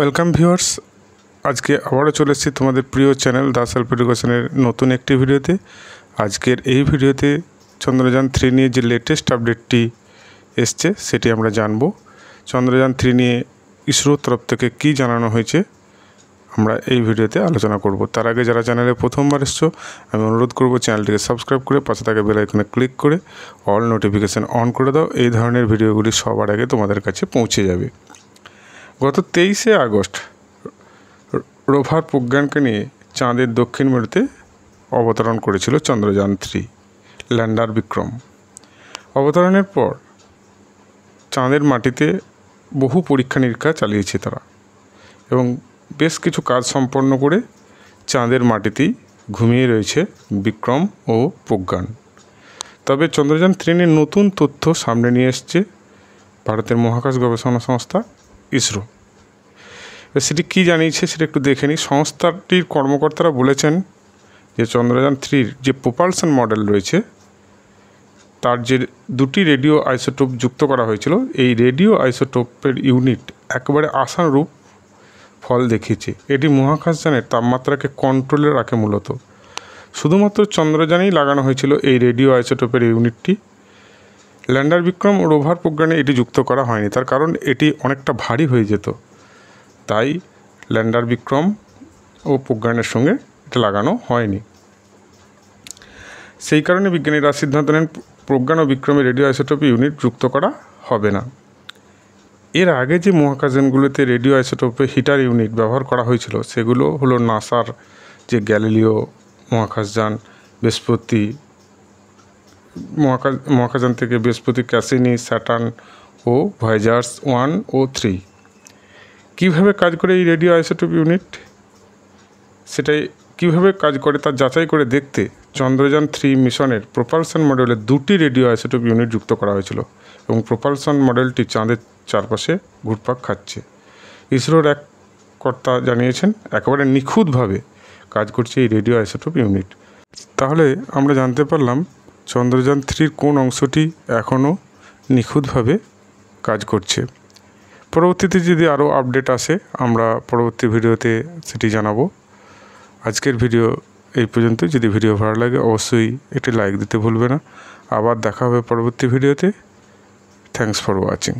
welcome viewers আজকে আবারও চলে এসেছি তোমাদের প্রিয় চ্যানেল দাস হেল্প এডুকেশনের নতুন একটি ভিডিওতে আজকের এই ভিডিওতে চন্দ্রযান থ্রি নিয়ে যে লেটেস্ট আপডেটটি এসছে সেটি আমরা জানব চন্দ্রযান থ্রি নিয়ে ইসরোর তরফ থেকে কী জানানো হয়েছে আমরা এই ভিডিওতে আলোচনা করব তার আগে যারা চ্যানেলে প্রথমবার এসছো আমি অনুরোধ করব চ্যানেলটিকে সাবস্ক্রাইব করে পাশে থাকা আইকনে ক্লিক করে অল নোটিফিকেশান অন করে দাও এই ধরনের ভিডিওগুলি সবার আগে তোমাদের কাছে পৌঁছে যাবে গত তেইশে আগস্ট রোভার প্রজ্ঞানকে নিয়ে চাঁদের দক্ষিণ মেরুতে অবতরণ করেছিল চন্দ্রযান থ্রি ল্যান্ডার বিক্রম অবতরণের পর চাঁদের মাটিতে বহু পরীক্ষা নিরীক্ষা চালিয়েছে তারা এবং বেশ কিছু কাজ সম্পন্ন করে চাঁদের মাটিতেই ঘুমিয়ে রয়েছে বিক্রম ও প্রজ্ঞান তবে চন্দ্রযান থ্রিনের নতুন তথ্য সামনে নিয়ে এসছে ভারতের মহাকাশ গবেষণা সংস্থা ইসরো সেটি কী জানিয়েছে সেটা একটু দেখে নিই সংস্থাটির কর্মকর্তারা বলেছেন যে চন্দ্রযান থ্রির যে প্রোপালশন মডেল রয়েছে তার যে দুটি রেডিও আইসোটোপ যুক্ত করা হয়েছিল এই রেডিও আইসোটোপের ইউনিট একবারে আশানুরূপ ফল দেখিয়েছে এটি মহাকাশযানের তাপমাত্রাকে কন্ট্রোলে রাখে মূলত শুধুমাত্র চন্দ্রযানেই লাগানো হয়েছিল এই রেডিও আইসোটোপের ইউনিটটি ল্যান্ডার বিক্রম রোভার প্রোগ্রামে এটি যুক্ত করা হয়নি তার কারণ এটি অনেকটা ভারী হয়ে যেত তাই ল্যান্ডার বিক্রম ও প্রোগ্রামের সঙ্গে এটা লাগানো হয়নি সেই কারণে বিজ্ঞানীরা সিদ্ধান্ত নেন প্রজ্ঞান ও বিক্রমে রেডিও আইসোটোপি ইউনিট যুক্ত করা হবে না এর আগে যে মহাকাশযানগুলোতে রেডিও আইসোটোপে হিটার ইউনিট ব্যবহার করা হয়েছিল সেগুলো হলো নাসার যে গ্যালিলিও মহাকাশযান বৃহস্পতি মহাকাশ মহাকাশযান থেকে বৃহস্পতি ক্যাসিনি স্যাটার্ন ও ভয়েজার্স ওয়ান ও থ্রি কীভাবে কাজ করে এই রেডিও আইসোটোপ ইউনিট সেটাই কীভাবে কাজ করে তা যাচাই করে দেখতে চন্দ্রযান থ্রি মিশনের প্রোপালশন মডেলে দুটি রেডিও আইসোটোপ ইউনিট যুক্ত করা হয়েছিল এবং প্রপালসন মডেলটি চাঁদের চারপাশে ঘুরপাক খাচ্ছে ইসরোর এক কর্তা জানিয়েছেন একেবারে নিখুঁতভাবে কাজ করছে এই রেডিও আইসোটোপ ইউনিট তাহলে আমরা জানতে পারলাম চন্দ্রযান থ্রির কোন অংশটি এখনও নিখুঁতভাবে কাজ করছে পরবর্তীতে যদি আরও আপডেট আসে আমরা পরবর্তী ভিডিওতে সেটি জানাবো আজকের ভিডিও এই পর্যন্ত যদি ভিডিও ভালো লাগে অবশ্যই একটি লাইক দিতে ভুলবে না আবার দেখা হবে পরবর্তী ভিডিওতে থ্যাংকস ফর ওয়াচিং